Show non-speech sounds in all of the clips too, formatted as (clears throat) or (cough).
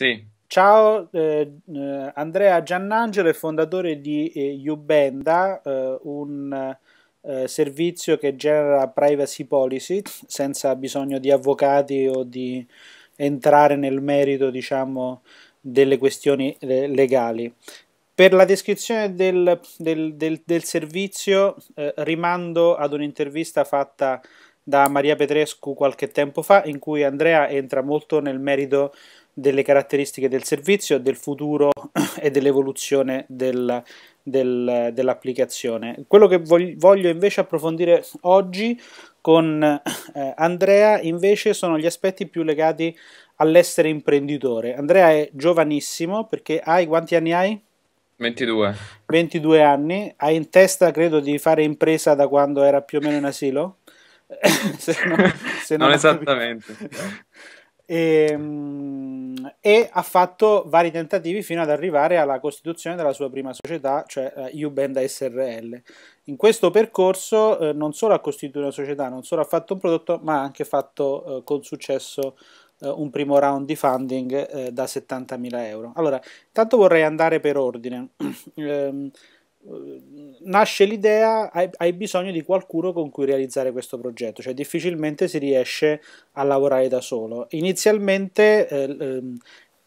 Sì. Ciao, eh, eh, Andrea Giannangelo è fondatore di eh, Ubenda, eh, un eh, servizio che genera privacy policy senza bisogno di avvocati o di entrare nel merito diciamo, delle questioni eh, legali. Per la descrizione del, del, del, del servizio rimando ad un'intervista fatta da Maria Petrescu qualche tempo fa in cui Andrea entra molto nel merito delle caratteristiche del servizio, del futuro (clears throat) e dell'evoluzione del, del, dell'applicazione. Quello che voglio invece approfondire oggi con eh, Andrea invece sono gli aspetti più legati all'essere imprenditore. Andrea è giovanissimo perché hai quanti anni hai? 22. 22 anni, hai in testa credo di fare impresa da quando era più o meno in asilo? (laughs) se no, se non, non esattamente. Capito. E, ehm, e, ha fatto vari tentativi fino ad arrivare alla costituzione della sua prima società, cioè eh, Ubenda SRL. In questo percorso eh, non solo ha costituito una società, non solo ha fatto un prodotto, ma ha anche fatto eh, con successo eh, un primo round di funding eh, da 70.000 euro. Allora, intanto vorrei andare per ordine. (clears throat) Ehm, nasce l'idea, hai, hai, bisogno di qualcuno con cui realizzare questo progetto, cioè difficilmente si riesce a lavorare da solo. Inizialmente eh, ehm,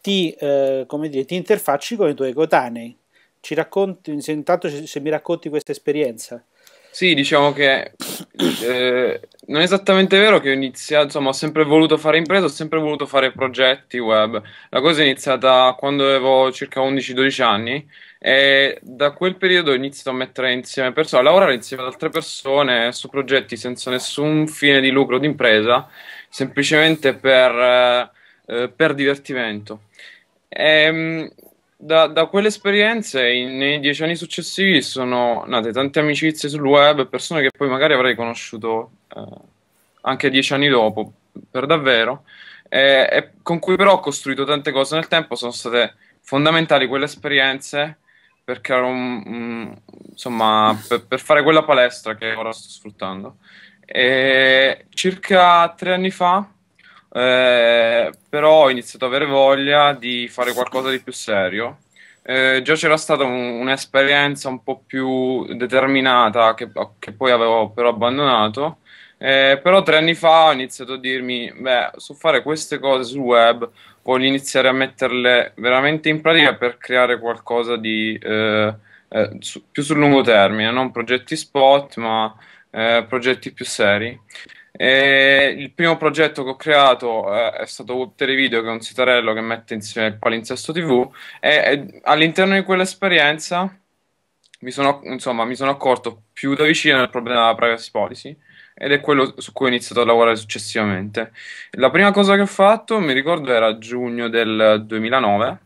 ti, eh, dire, ti, interfacci con i tuoi cotanei. ci racconti, se, intanto se, se mi racconti questa esperienza. Sì, diciamo che eh, non è esattamente vero che ho iniziato, insomma, ho sempre voluto fare impresa, ho sempre voluto fare progetti web. La cosa è iniziata quando avevo circa 11-12 anni e da quel periodo ho iniziato a mettere insieme persone, a lavorare insieme ad altre persone su progetti senza nessun fine di lucro d'impresa, semplicemente per, eh, eh per divertimento. E, ehm, da, da quelle esperienze in, nei dieci anni successivi sono nate tante amicizie sul web, persone che poi magari avrei conosciuto eh, anche dieci anni dopo, per davvero, eh, e con cui però ho costruito tante cose nel tempo, sono state fondamentali quelle esperienze per creare un, un insomma, per, per fare quella palestra che ora sto sfruttando. E circa tre anni fa eh, però ho iniziato ad avere voglia di fare qualcosa di più serio. Eh, già c'era stata un, un'esperienza un po' più determinata che, che poi avevo però abbandonato. Eh, però tre anni fa ho iniziato a dirmi: Beh, so fare queste cose sul web, voglio iniziare a metterle veramente in pratica per creare qualcosa di eh, eh su, più sul lungo termine, non progetti spot, ma eh, progetti più seri. E il primo progetto che ho creato eh, è stato Web Televideo, che è un sitarello che mette insieme il palinsesto TV. E, e all'interno di quell'esperienza mi sono, insomma, mi sono, accorto più da vicino del problema della privacy policy ed è quello su cui ho iniziato a lavorare successivamente. La prima cosa che ho fatto, mi ricordo, era giugno del 2009.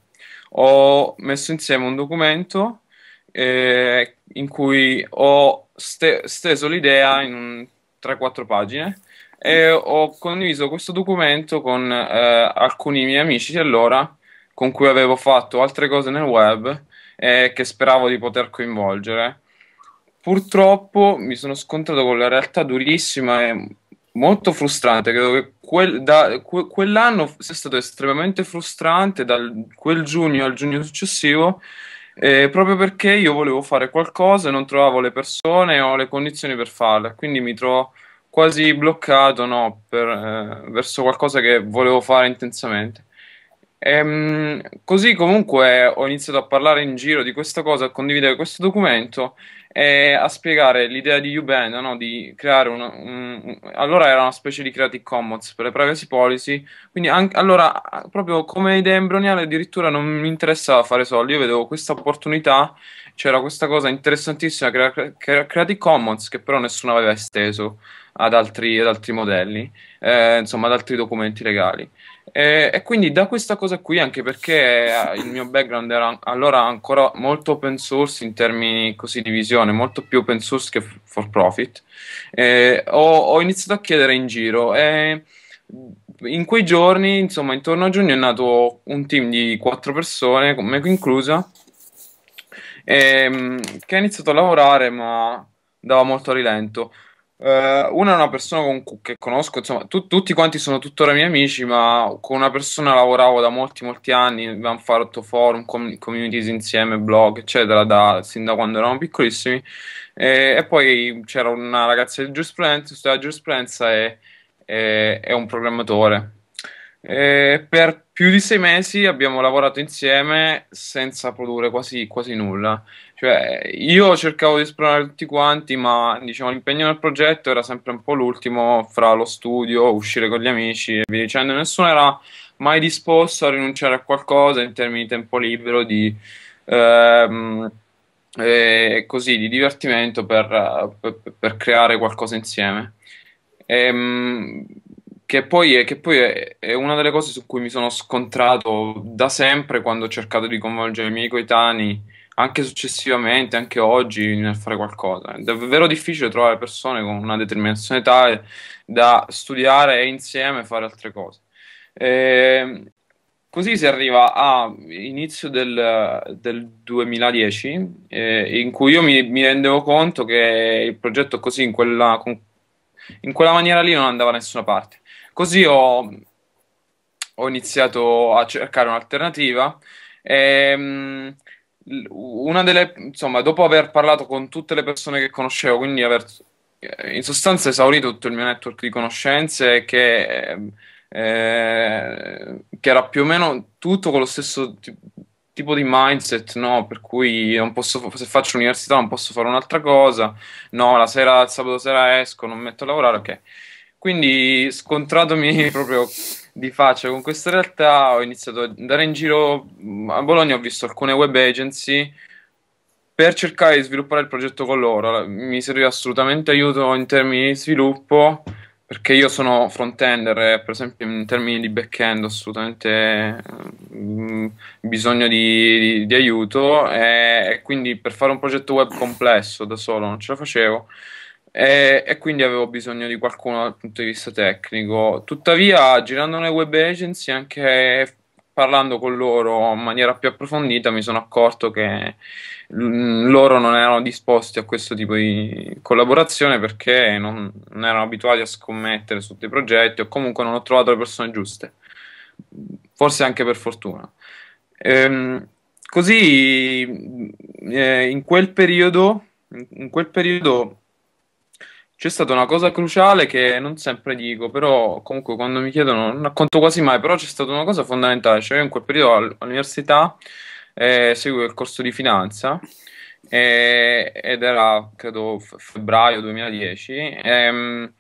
Ho messo insieme un documento eh, in cui ho ste- steso l'idea in un 3-4 pagine e ho condiviso questo documento con eh, alcuni miei amici di allora con cui avevo fatto altre cose nel web e che speravo di poter coinvolgere. Purtroppo mi sono scontrato con la realtà durissima e molto frustrante. Credo che quel, da, que, quell'anno sia stato estremamente frustrante, dal quel giugno al giugno successivo eh, proprio perché io volevo fare qualcosa e non trovavo le persone o le condizioni per farla, quindi mi trovo quasi bloccato no, per, eh, verso qualcosa che volevo fare intensamente. E, ehm, così comunque ho iniziato a parlare in giro di questa cosa, a condividere questo documento eh, a spiegare l'idea di U-Band, no? di creare una, un, allora era una specie di Creative Commons per le privacy policy, quindi anche, allora proprio come idea embrionale addirittura non mi interessava fare soldi, io vedevo questa opportunità, c'era questa cosa interessantissima che era Creative Commons che però nessuno aveva esteso ad altri, ad altri modelli, eh, insomma ad altri documenti legali. E, e, quindi da questa cosa qui, anche perché eh, il mio background era allora ancora molto open source in termini così di visione, molto più open source che for profit, eh, ho, ho, iniziato a chiedere in giro e in quei giorni, insomma, intorno a giugno è nato un team di quattro persone, me inclusa, ehm, che ha iniziato a lavorare ma andava molto a rilento. Uh, una è una persona con, che conosco, insomma, tu, tutti quanti sono tuttora miei amici, ma con una persona lavoravo da molti, molti anni, abbiamo fatto forum, com- communities insieme, blog, eccetera, da, sin da quando eravamo piccolissimi. E, e poi c'era una ragazza di giurisprudenza, studiava giurisprudenza e, e, è un programmatore. E per più di sei mesi abbiamo lavorato insieme senza produrre quasi, quasi nulla. Cioè, io cercavo di esplorare tutti quanti, ma diciamo, l'impegno nel progetto era sempre un po' l'ultimo fra lo studio, uscire con gli amici e via dicendo. Nessuno era mai disposto a rinunciare a qualcosa in termini di tempo libero, di, ehm, eh, così, di divertimento per, per, per, creare qualcosa insieme. E, ehm, che poi, è, che poi è, è, una delle cose su cui mi sono scontrato da sempre quando ho cercato di coinvolgere i miei coetanei anche successivamente, anche oggi, nel fare qualcosa. È davvero difficile trovare persone con una determinazione tale da studiare e insieme fare altre cose. E ehm, così si arriva all'inizio del, del, 2010, eh, in cui io mi, mi, rendevo conto che il progetto così, in quella, con, in quella maniera lì, non andava da nessuna parte. Così ho, ho iniziato a cercare un'alternativa. E, ehm, una delle, insomma, dopo aver parlato con tutte le persone che conoscevo, quindi aver eh, in sostanza esaurito tutto il mio network di conoscenze che, eh, che era più o meno tutto con lo stesso t- tipo di mindset, no? Per cui posso, se faccio l'università non posso fare un'altra cosa, no, la sera, il sabato sera esco, non metto a lavorare, ok. Quindi scontratomi (laughs) proprio di faccia con questa realtà ho iniziato ad andare in giro mm, a Bologna, ho visto alcune web agency per cercare di sviluppare il progetto con loro. Mi serviva assolutamente aiuto in termini di sviluppo perché io sono front-ender e per esempio in termini di back-end ho assolutamente mm, bisogno di, di, di aiuto e quindi per fare un progetto web complesso da solo non ce la facevo e, e, quindi avevo bisogno di qualcuno dal punto di vista tecnico. Tuttavia, girando le web agency, anche parlando con loro in maniera più approfondita, mi sono accorto che mm, loro non erano disposti a questo tipo di collaborazione perché non, non erano abituati a scommettere su dei progetti o comunque non ho trovato le persone giuste, forse anche per fortuna. Ehm, così, mm, eh, in quel periodo, in quel periodo c'è stata una cosa cruciale che non sempre dico, però comunque quando mi chiedono non racconto quasi mai, però c'è stata una cosa fondamentale, cioè io in quel periodo all'università eh, seguivo il corso di finanza eh, ed era credo febbraio 2010 ehm,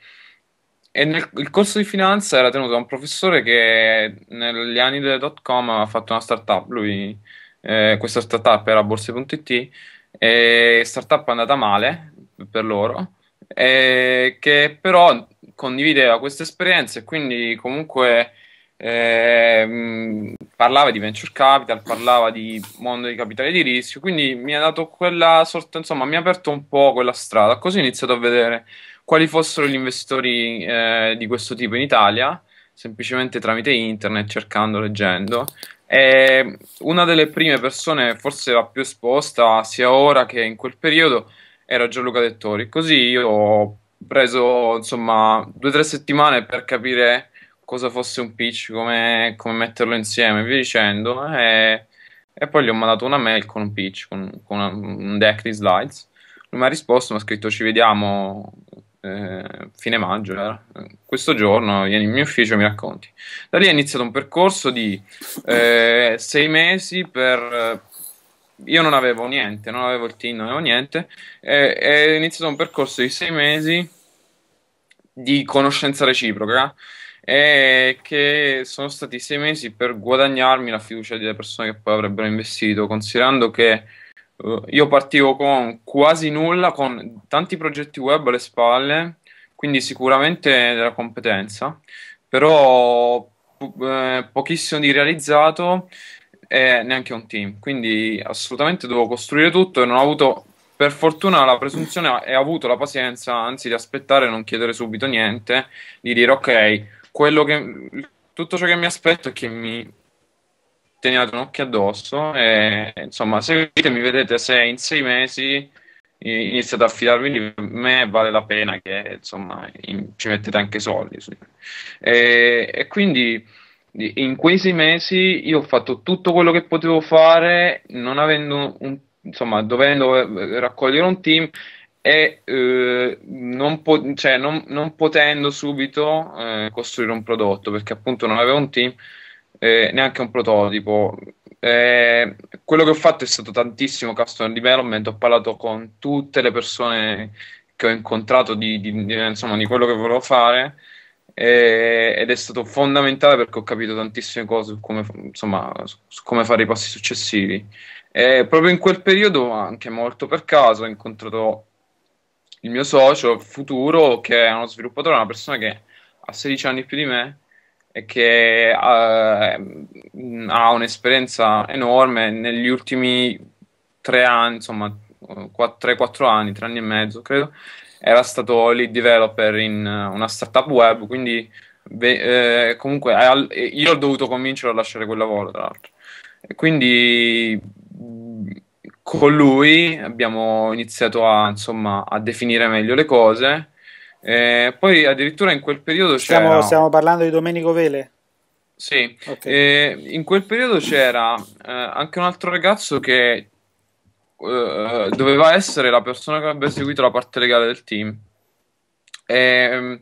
e nel, il corso di finanza era tenuto da un professore che negli anni delle dot com aveva fatto una startup, lui eh, questa startup era borse.it e startup è andata male per loro eh, che però condivideva queste esperienze e quindi comunque eh, mm, parlava di venture capital, parlava di mondo di capitale di rischio, quindi mi ha dato quella sorta, insomma, mi ha aperto un po' quella strada. Così ho iniziato a vedere quali fossero gli investitori eh, di questo tipo in Italia, semplicemente tramite internet, cercando, leggendo. E una delle prime persone, forse la più esposta, sia ora che in quel periodo, era Gianluca Dettori. Così io ho preso insomma due o tre settimane per capire cosa fosse un pitch, come, come metterlo insieme, via dicendo. E, e, poi gli ho mandato una mail con un pitch, con, con un deck di slides. Non mi ha risposto, mi ha scritto ci vediamo eh, fine maggio, era. Eh, questo giorno vieni in mio ufficio e mi racconti. Da lì è iniziato un percorso di eh, sei mesi per io non avevo niente, non avevo il team, non avevo niente. E, è iniziato un percorso di sei mesi di conoscenza reciproca e che sono stati sei mesi per guadagnarmi la fiducia delle persone che poi avrebbero investito, considerando che uh, io partivo con quasi nulla, con tanti progetti web alle spalle, quindi sicuramente della competenza, però po- eh, pochissimo di realizzato e neanche un team. Quindi assolutamente devo costruire tutto e non ho avuto, per fortuna, la presunzione e ho avuto la pazienza, anzi, di aspettare e non chiedere subito niente, di dire ok, che, tutto ciò che mi aspetto è che mi teniate un occhio addosso e insomma, seguitemi, vedete se in sei mesi iniziate a fidarvi lì, per me vale la pena che insomma in, ci mettete anche soldi. E, e quindi in quei sei mesi io ho fatto tutto quello che potevo fare, non avendo un, insomma, dovendo eh, raccogliere un team e eh, non, po- cioè, non, non, potendo subito eh, costruire un prodotto perché appunto non avevo un team, eh, neanche un prototipo. Eh, quello che ho fatto è stato tantissimo custom development, ho parlato con tutte le persone che ho incontrato di, di, di, insomma, di quello che volevo fare e, ed è stato fondamentale perché ho capito tantissime cose su come, insomma, su come fare i passi successivi. E proprio in quel periodo, anche molto per caso, ho incontrato il mio socio futuro, che è uno sviluppatore, una persona che ha 16 anni più di me e che uh, ha un'esperienza enorme negli ultimi tre anni, insomma, 3-4 anni, tre anni e mezzo, credo, era stato lead developer in eh, una startup web, quindi beh, eh, comunque al, io ho dovuto convincerlo a lasciare quel lavoro, tra l'altro. E quindi con lui abbiamo iniziato a, insomma, a definire meglio le cose. Eh, poi addirittura in quel periodo stiamo, c'era... Stiamo parlando di Domenico Vele? Sì, okay. eh, in quel periodo c'era eh, anche un altro ragazzo che eh, eh, doveva essere la persona che avrebbe seguito la parte legale del team. E, ehm,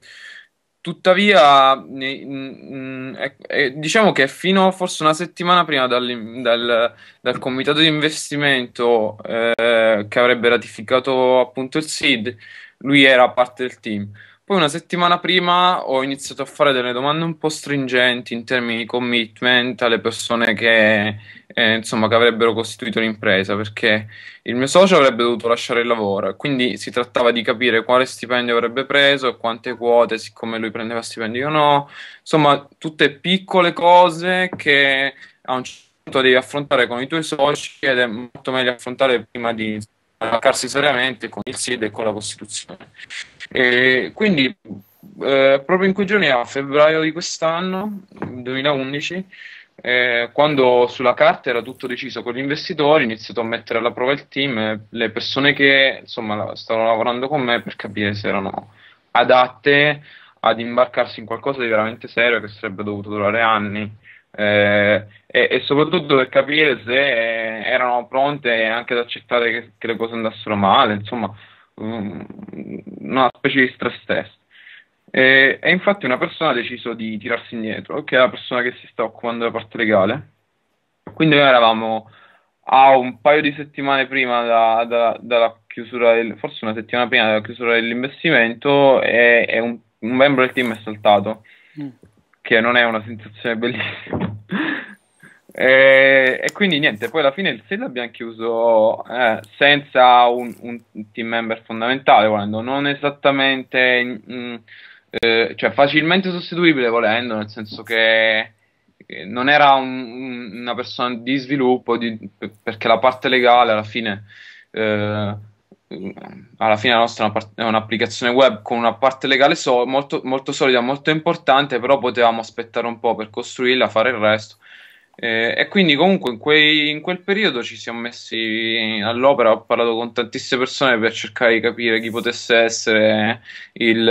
tuttavia, mh, mm, mm, è, è, diciamo che fino forse una settimana prima dal, dal, dal comitato di investimento eh, che avrebbe ratificato appunto il SID, lui era parte del team. Poi una settimana prima ho iniziato a fare delle domande un po' stringenti in termini di commitment alle persone che, eh, insomma, che avrebbero costituito l'impresa, perché il mio socio avrebbe dovuto lasciare il lavoro, quindi si trattava di capire quale stipendio avrebbe preso, quante quote, siccome lui prendeva stipendio o no, insomma, tutte piccole cose che a un certo punto devi affrontare con i tuoi soci ed è molto meglio affrontare prima di attaccarsi seriamente con il SID e con la Costituzione. E quindi eh, proprio in quei giorni, a febbraio di quest'anno, 2011, eh, quando sulla carta era tutto deciso con gli investitori, ho iniziato a mettere alla prova il team, eh, le persone che insomma stavano lavorando con me per capire se erano adatte ad imbarcarsi in qualcosa di veramente serio che sarebbe dovuto durare anni. Eh, e, e, soprattutto per capire se eh, erano pronte anche ad accettare che, che le cose andassero male, insomma, Mm, una specie di stress test. E, e, infatti una persona ha deciso di tirarsi indietro, che è la persona che si sta occupando della parte legale. Quindi noi eravamo a un paio di settimane prima da, da, dalla chiusura, del, forse una settimana prima della chiusura dell'investimento e, e un, un, membro del team è saltato, mm. che non è una sensazione bellissima. E, e, quindi niente, poi alla fine il sale l'abbiamo chiuso eh, senza un, un, team member fondamentale, volendo, non esattamente, mh, eh, cioè facilmente sostituibile volendo, nel senso che non era un, una persona di sviluppo, di, perché la parte legale alla fine... Eh, alla fine la nostra è, un'applicazione web con una parte legale so- molto, molto, solida, molto importante, però potevamo aspettare un po' per costruirla, fare il resto. Eh, e quindi comunque in, quei, in, quel periodo ci siamo messi all'opera, ho parlato con tantissime persone per cercare di capire chi potesse essere il,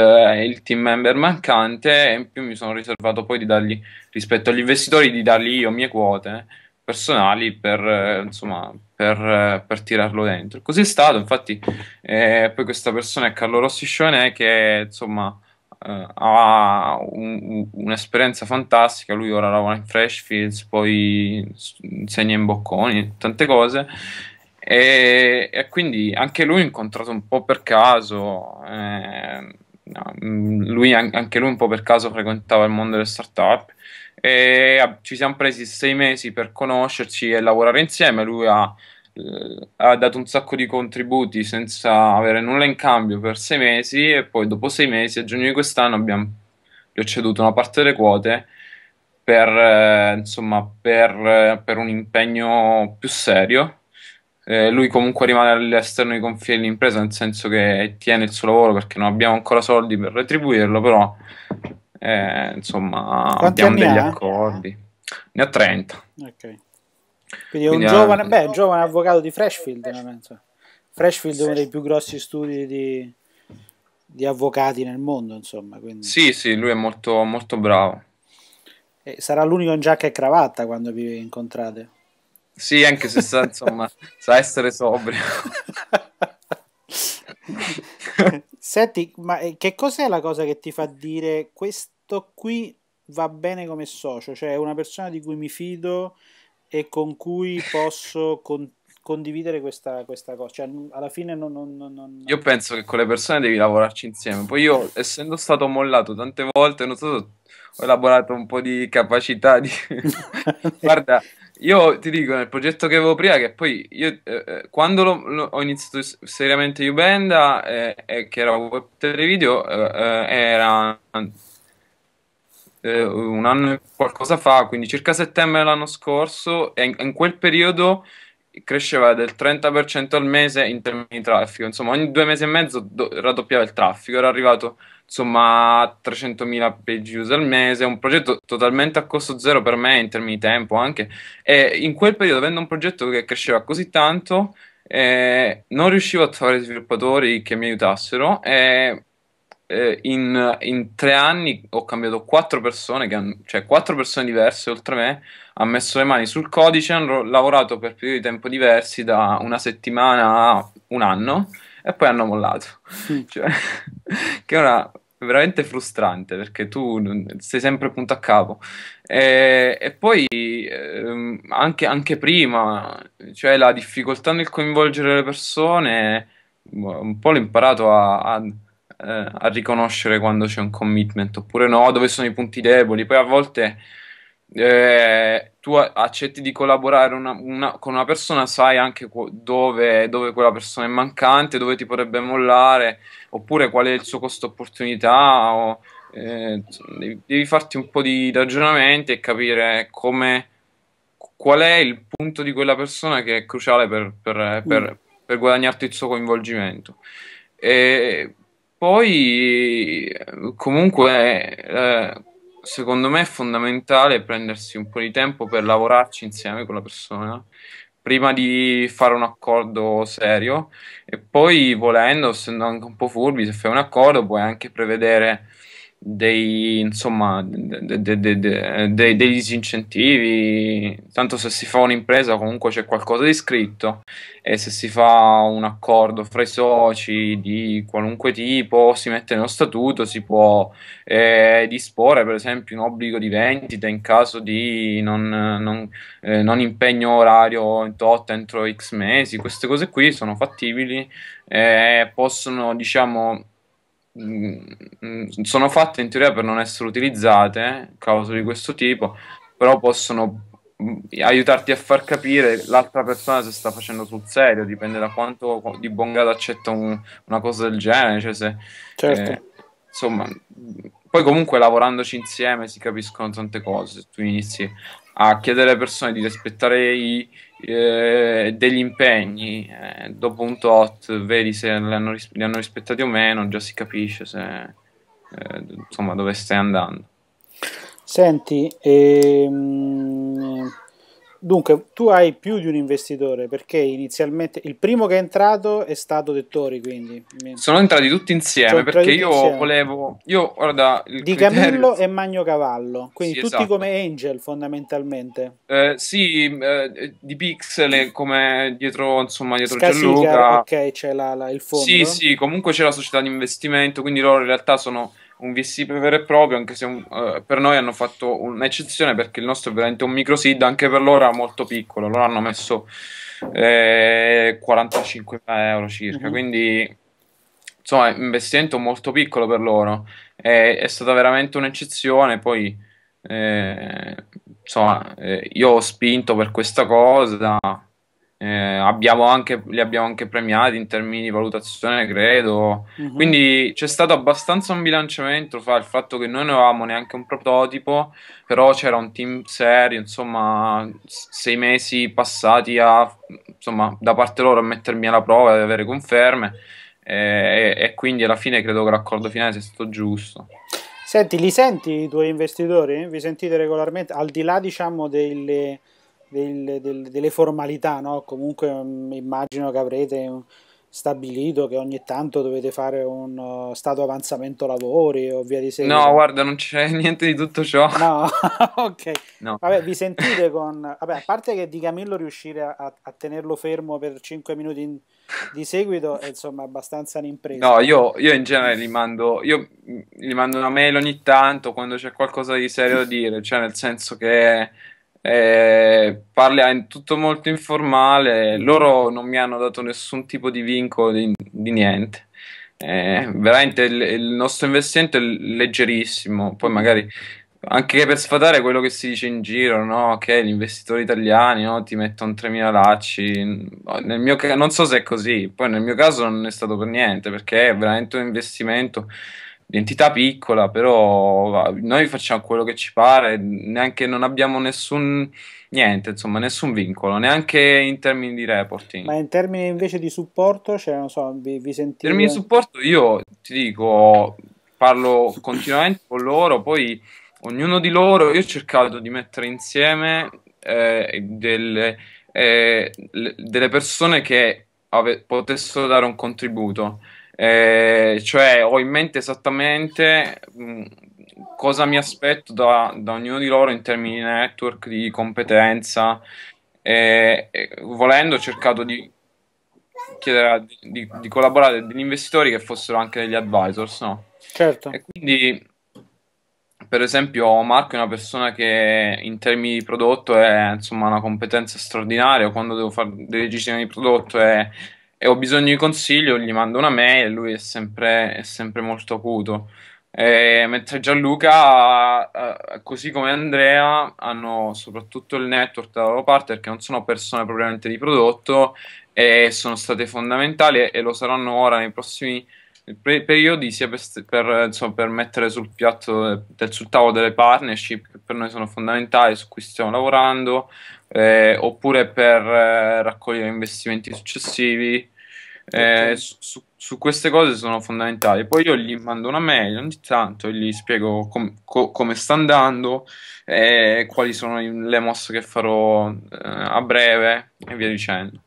il team member mancante e in più mi sono riservato poi di dargli, rispetto agli investitori, di dargli io mie quote personali per, insomma, per, per tirarlo dentro. Così è stato, infatti eh, poi questa persona è Carlo Rossi Scionè che insomma eh, ha un, un'esperienza fantastica. Lui ora lavora in Freshfields, poi insegna in bocconi, tante cose. E, e quindi anche lui ho incontrato un po' per caso. Eh, mm, lui, anche lui un po' per caso frequentava il mondo delle startup e ci siamo presi sei mesi per conoscerci e lavorare insieme. Lui ha eh, ha dato un sacco di contributi senza avere nulla in cambio per sei mesi e poi dopo sei mesi, a giugno di quest'anno, abbiamo, gli ho ceduto una parte delle quote per, eh, insomma, per, eh, per, un impegno più serio. Eh, lui comunque rimane all'esterno dei confini dell'impresa, nel senso che tiene il suo lavoro perché non abbiamo ancora soldi per retribuirlo, però eh, insomma Quanti abbiamo degli ha? accordi. Ne ho 30. Ok. Quindi è un giovane, beh, un giovane avvocato di Freshfield, Freshfield è uno dei più grossi studi di, di avvocati nel mondo, insomma. Quindi... Sì, sì, lui è molto, molto bravo. E sarà l'unico in giacca e cravatta quando vi incontrate. Sì, anche se sa, insomma, (laughs) sa essere sobrio. (laughs) Senti, ma eh, che cos'è la cosa che ti fa dire questo qui va bene come socio? Cioè, è una persona di cui mi fido, e con cui posso con- condividere questa, questa, cosa. Cioè, alla fine non, non, non, non, Io penso che con le persone devi lavorarci insieme. Poi io, essendo stato mollato tante volte, non so, se ho elaborato un po' di capacità di... (laughs) Guarda, io ti dico, nel progetto che avevo prima, che poi io, eh, eh quando lo, lo, ho iniziato seriamente Ubenda, eh, eh, che era web televideo, eh, eh, era eh, un anno e qualcosa fa, quindi circa settembre dell'anno scorso, e in, in quel periodo cresceva del 30% al mese in termini di traffico, insomma ogni due mesi e mezzo do- raddoppiava il traffico, era arrivato insomma a 300.000 page views al mese, un progetto totalmente a costo zero per me in termini di tempo anche e in quel periodo avendo un progetto che cresceva così tanto eh, non riuscivo a trovare sviluppatori che mi aiutassero e eh, in, in, tre anni ho cambiato quattro persone, han, cioè quattro persone diverse oltre me, hanno messo le mani sul codice, hanno lavorato per periodi di tempo diversi da una settimana a un anno e poi hanno mollato. Sì. (laughs) Cioè, che ora veramente frustrante perché tu sei sempre punto a capo e, e poi ehm, anche, anche, prima cioè la difficoltà nel coinvolgere le persone boh, un po' l'ho imparato a, a eh, a riconoscere quando c'è un commitment oppure no, dove sono i punti deboli. Poi a volte eh, tu accetti di collaborare una, una, con una persona, sai anche dove, dove, quella persona è mancante, dove ti potrebbe mollare, oppure qual è il suo costo opportunità. O, eh, devi, devi farti un po' di ragionamenti e capire come qual è il punto di quella persona che è cruciale per, per, per, mm. per guadagnarti il suo coinvolgimento. E poi comunque eh, secondo me è fondamentale prendersi un po' di tempo per lavorarci insieme con la persona prima di fare un accordo serio e poi volendo, essendo anche un po' furbi, se fai un accordo puoi anche prevedere dei, insomma, de, de, de, dei disincentivi. Tanto se si fa un'impresa comunque c'è qualcosa di scritto e se si fa un accordo fra i soci di qualunque tipo, si mette nello statuto, si può eh, disporre per esempio un obbligo di vendita in caso di non, non, eh, non impegno orario tot entro x mesi. Queste cose qui sono fattibili e eh, possono, diciamo, Mm, mm, sono fatte in teoria per non essere utilizzate, cause di questo tipo, però possono mm, aiutarti a far capire l'altra persona se sta facendo sul serio, dipende da quanto di buon grado accetta un, una cosa del genere. Cioè se, certo. eh, insomma, poi comunque lavorandoci insieme si capiscono tante cose. Se tu inizi a chiedere alle persone di rispettare i, eh, degli impegni, eh, dopo un tot vedi se li hanno, ris- li hanno, rispettati o meno, già si capisce se, eh, insomma, dove stai andando. Senti, ehm Dunque, tu hai più di un investitore perché inizialmente il primo che è entrato è stato Dettori, quindi sono entrati tutti insieme sono perché io insieme. volevo io guarda il Di criterio... Camillo e Magno Cavallo, quindi sì, tutti esatto. come Angel fondamentalmente. Eh, sì, eh, di Pixel come dietro, insomma, dietro Scasica, Gianluca. Ok, c'è la, la, il fondo. Sì, sì, comunque c'è la società di investimento, quindi loro in realtà sono un VC vero e proprio, anche se un, uh, per noi hanno fatto un'eccezione perché il nostro è veramente un micro seed, anche per loro era molto piccolo, loro hanno messo eh, 45.000 euro circa, mm-hmm. quindi insomma investimento molto piccolo per loro, è, è stata veramente un'eccezione, poi eh, insomma eh, io ho spinto per questa cosa, eh, abbiamo anche, li abbiamo anche premiati in termini di valutazione, credo. Uh-huh. Quindi c'è stato abbastanza un bilanciamento fra il fatto che noi non avevamo neanche un prototipo, però c'era un team serio, insomma, sei mesi passati a, insomma, da parte loro a mettermi alla prova e ad avere conferme. E, e, quindi alla fine credo che l'accordo finale sia stato giusto. Senti, li senti i tuoi investitori? Vi sentite regolarmente? Al di là, diciamo, delle del, del, delle formalità, no? comunque um, immagino che avrete stabilito che ogni tanto dovete fare un uh, stato avanzamento lavori o via di seguito. No, guarda, non c'è (laughs) niente di tutto ciò. No, (laughs) ok. No. Vabbè, vi sentite con... Vabbè, a parte che di Camillo riuscire a, a tenerlo fermo per 5 minuti in... di seguito è insomma abbastanza un'impresa. No, io, io in genere gli mando, io gli mm, mando una mail ogni tanto quando c'è qualcosa di serio da dire, cioè nel senso che eh, parla in tutto molto informale, loro non mi hanno dato nessun tipo di vincolo di, di niente. Eh, veramente il, il, nostro investimento è leggerissimo, poi magari anche per sfatare quello che si dice in giro, no? che gli investitori italiani no? ti mettono 3.000 lacci, nel mio, non so se è così, poi nel mio caso non è stato per niente perché è veramente un investimento entità piccola, però noi facciamo quello che ci pare, neanche non abbiamo nessun niente, insomma, nessun vincolo, neanche in termini di reporting. Ma in termini invece di supporto, cioè, non so, vi, vi sentite? In termini di supporto, io ti dico, parlo continuamente con loro, poi ognuno di loro, io ho cercato di mettere insieme eh, delle, eh, delle persone che ave- potessero dare un contributo. Eh, cioè, ho in mente esattamente mh, mm, cosa mi aspetto da, da, ognuno di loro in termini di network, di competenza. e, eh, volendo, ho cercato di chiedere di, di, di, collaborare degli investitori che fossero anche degli advisors, no? Certo. E quindi, per esempio, Marco è una persona che in termini di prodotto è insomma una competenza straordinaria. Quando devo fare delle decisioni di prodotto è e ho bisogno di consiglio, gli mando una mail e lui è sempre, è sempre molto acuto. E, mentre Gianluca, eh, così come Andrea, hanno soprattutto il network da loro parte perché non sono persone propriamente di prodotto e sono state fondamentali e lo saranno ora nei prossimi periodi sia per, per, insomma, per mettere sul piatto del, sul tavolo delle partnership che per noi sono fondamentali su cui stiamo lavorando eh, oppure per eh, raccogliere investimenti successivi eh, su, su, queste cose sono fondamentali. Poi io gli mando una mail ogni tanto e gli spiego com, co, come sta andando, e eh, quali sono le mosse che farò eh, a breve e via dicendo.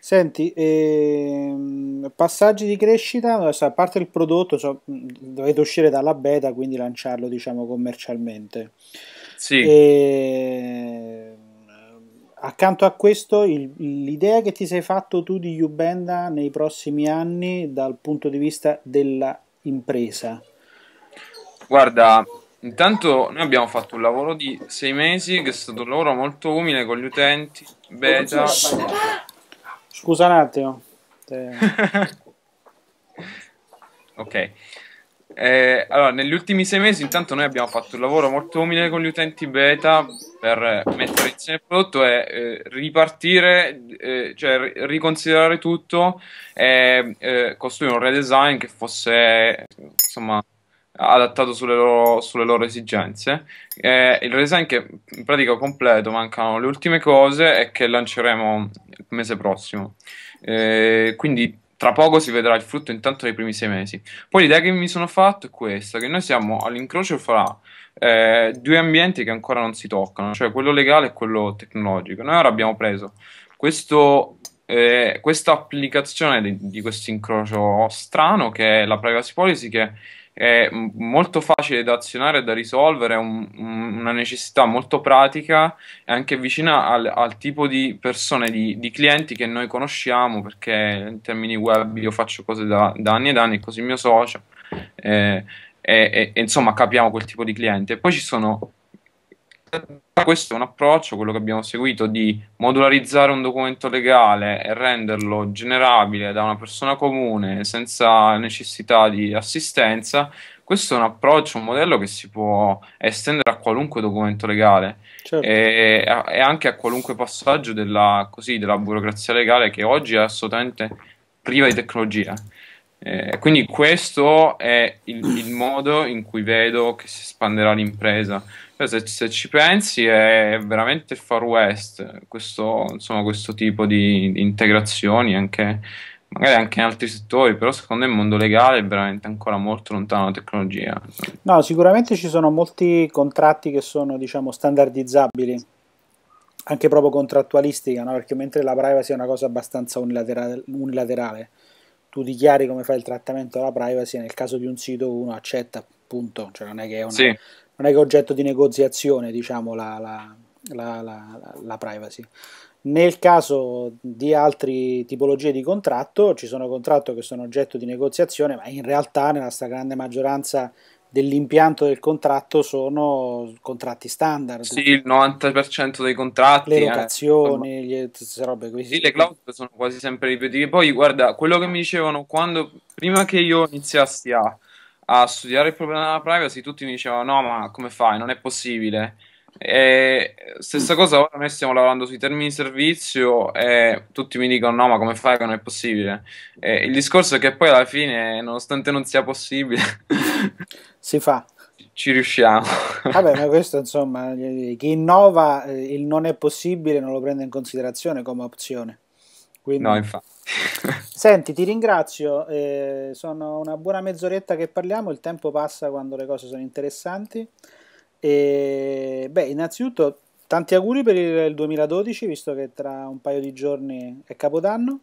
Senti, ehm, passaggi di crescita, a parte il prodotto, so, dovete uscire dalla beta, quindi lanciarlo diciamo commercialmente. Sì. E ehm, accanto a questo, il, l'idea che ti sei fatto tu di Ubenda nei prossimi anni dal punto di vista dell'impresa? Guarda, intanto noi abbiamo fatto un lavoro di sei mesi che è stato un lavoro molto umile con gli utenti, beta. Scusa un attimo. (laughs) ok. Eh, allora, negli ultimi sei mesi intanto noi abbiamo fatto un lavoro molto umile con gli utenti beta per eh, mettere insieme il prodotto e eh, ripartire, eh, cioè riconsiderare tutto e eh, costruire un redesign che fosse insomma adattato sulle loro, sulle loro esigenze. Eh, il redesign che in pratica completo, mancano le ultime cose e che lanceremo il mese prossimo. quindi tra poco si vedrà il frutto intanto dei primi sei mesi. Poi l'idea che mi sono fatto è questa, che noi siamo all'incrocio fra eh, due ambienti che ancora non si toccano, cioè quello legale e quello tecnologico. Noi ora abbiamo preso questo, eh, questa applicazione di, di questo incrocio strano che è la privacy policy che è molto facile da azionare e da risolvere, è un, una necessità molto pratica e anche vicina al, al tipo di persone, di, di, clienti che noi conosciamo, perché in termini web io faccio cose da, da anni e anni, così il mio socio, eh, e, e, insomma capiamo quel tipo di cliente. poi ci sono questo è un approccio, quello che abbiamo seguito, di modularizzare un documento legale e renderlo generabile da una persona comune senza necessità di assistenza. Questo è un approccio, un modello che si può estendere a qualunque documento legale certo. e, e, anche a qualunque passaggio della, così, della, burocrazia legale che oggi è assolutamente priva di tecnologia. Eh, quindi questo è il, il modo in cui vedo che si espanderà l'impresa cioè, se, se, ci pensi è veramente il Far West questo, insomma, questo tipo di, di integrazioni anche, magari anche in altri settori però secondo me il mondo legale è veramente ancora molto lontano dalla tecnologia no sicuramente ci sono molti contratti che sono diciamo standardizzabili anche proprio contrattualistica no? perché mentre la privacy è una cosa abbastanza unilaterale, unilaterale tu dichiari come fai il trattamento alla privacy nel caso di un sito uno accetta punto cioè non è che è una sì non è che è oggetto di negoziazione diciamo, la, la, la, la, privacy. Nel caso di altre tipologie di contratto, ci sono contratti che sono oggetto di negoziazione, ma in realtà nella stragrande maggioranza dell'impianto del contratto sono contratti standard. Sì, il 90% dei contratti. Le eh, locazioni, eh, sono... robe così. Sì, le cloud sono quasi sempre ripetitive. Poi guarda, quello che mi dicevano quando, prima che io iniziassi a a studiare il problema della privacy, tutti mi dicevano: No, ma come fai? Non è possibile. E stessa mm. cosa, ora noi stiamo lavorando sui termini di servizio e tutti mi dicono: No, ma come fai che non è possibile? E il discorso è che poi alla fine, nonostante non sia possibile, (laughs) si fa. Ci riusciamo. Vabbè, ma (laughs) questo insomma, eh, chi innova eh, il non è possibile non lo prende in considerazione come opzione. Quindi... No, infatti. (laughs) Senti, ti ringrazio, eh, sono una buona mezz'oretta che parliamo, il tempo passa quando le cose sono interessanti. E, beh, innanzitutto tanti auguri per il 2012, visto che tra un paio di giorni è Capodanno.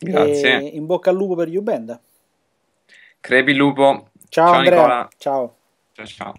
Grazie. E in bocca al lupo per Ubenda. Crepi lupo. Ciao, ciao Andrea. Nicola. Ciao. Ciao ciao.